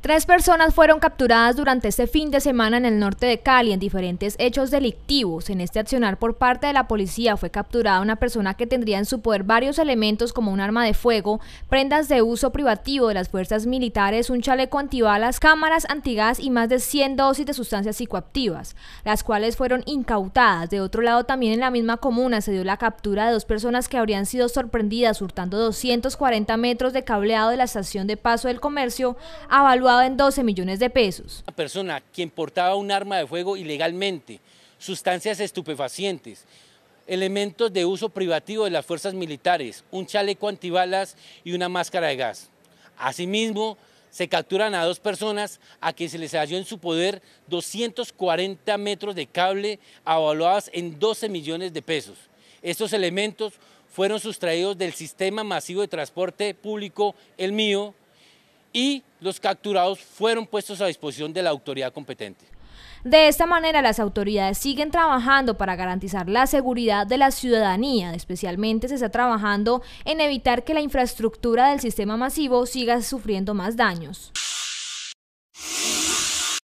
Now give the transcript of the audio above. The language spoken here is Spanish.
Tres personas fueron capturadas durante este fin de semana en el norte de Cali en diferentes hechos delictivos. En este accionar por parte de la policía fue capturada una persona que tendría en su poder varios elementos como un arma de fuego, prendas de uso privativo de las fuerzas militares, un chaleco antibalas, cámaras antigas y más de 100 dosis de sustancias psicoactivas, las cuales fueron incautadas. De otro lado, también en la misma comuna se dio la captura de dos personas que habrían sido sorprendidas hurtando 240 metros de cableado de la estación de paso del comercio, en 12 millones de pesos. Una persona quien portaba un arma de fuego ilegalmente, sustancias estupefacientes, elementos de uso privativo de las fuerzas militares, un chaleco antibalas y una máscara de gas. Asimismo, se capturan a dos personas a quienes se les halló en su poder 240 metros de cable avaluadas en 12 millones de pesos. Estos elementos fueron sustraídos del sistema masivo de transporte público El Mío, y los capturados fueron puestos a disposición de la autoridad competente. De esta manera, las autoridades siguen trabajando para garantizar la seguridad de la ciudadanía. Especialmente se está trabajando en evitar que la infraestructura del sistema masivo siga sufriendo más daños.